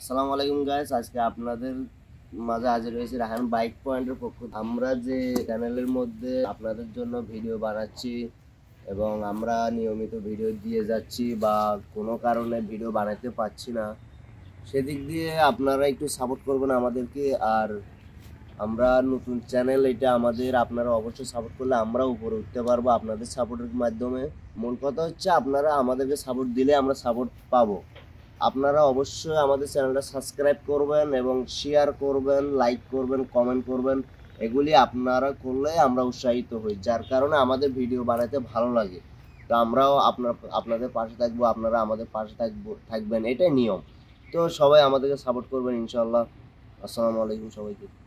আসসালামু আলাইকুম গাইস আজকে আপনাদের মাঝে হাজির হয়েছি রাহান বাইক পয়েন্টের পক্ষ আমরা যে চ্যানেলের মধ্যে আপনাদের জন্য ভিডিও বানাচ্ছি এবং আমরা নিয়মিত ভিডিও দিয়ে যাচ্ছি বা কোনো কারণে ভিডিও বানাতে পারছি না সেদিক দিয়ে আপনারা একটু সাপোর্ট করবেন আমাদেরকে আর আমরা নতুন চ্যানেল এটা আমাদের আপনারা অবশ্যই সাপোর্ট করলে আমরা উপরে উঠতে পারবো আপনাদের সাপোর্টের মাধ্যমে মূল কথা হচ্ছে আপনারা আমাদেরকে সাপোর্ট দিলে আমরা সাপোর্ট পাবো আপনারা অবশ্যই আমাদের চ্যানেলটা সাবস্ক্রাইব করবেন এবং শেয়ার করবেন লাইক করবেন কমেন্ট করবেন এগুলি আপনারা করলে আমরা উৎসাহিত হই যার কারণে আমাদের ভিডিও বানাতে ভালো লাগে তো আমরাও আপনার আপনাদের পাশে থাকবো আপনারা আমাদের পাশে থাকবো থাকবেন এটাই নিয়ম তো সবাই আমাদেরকে সাপোর্ট করবেন ইনশাল্লাহ আসসালামু আলাইকুম সবাইকে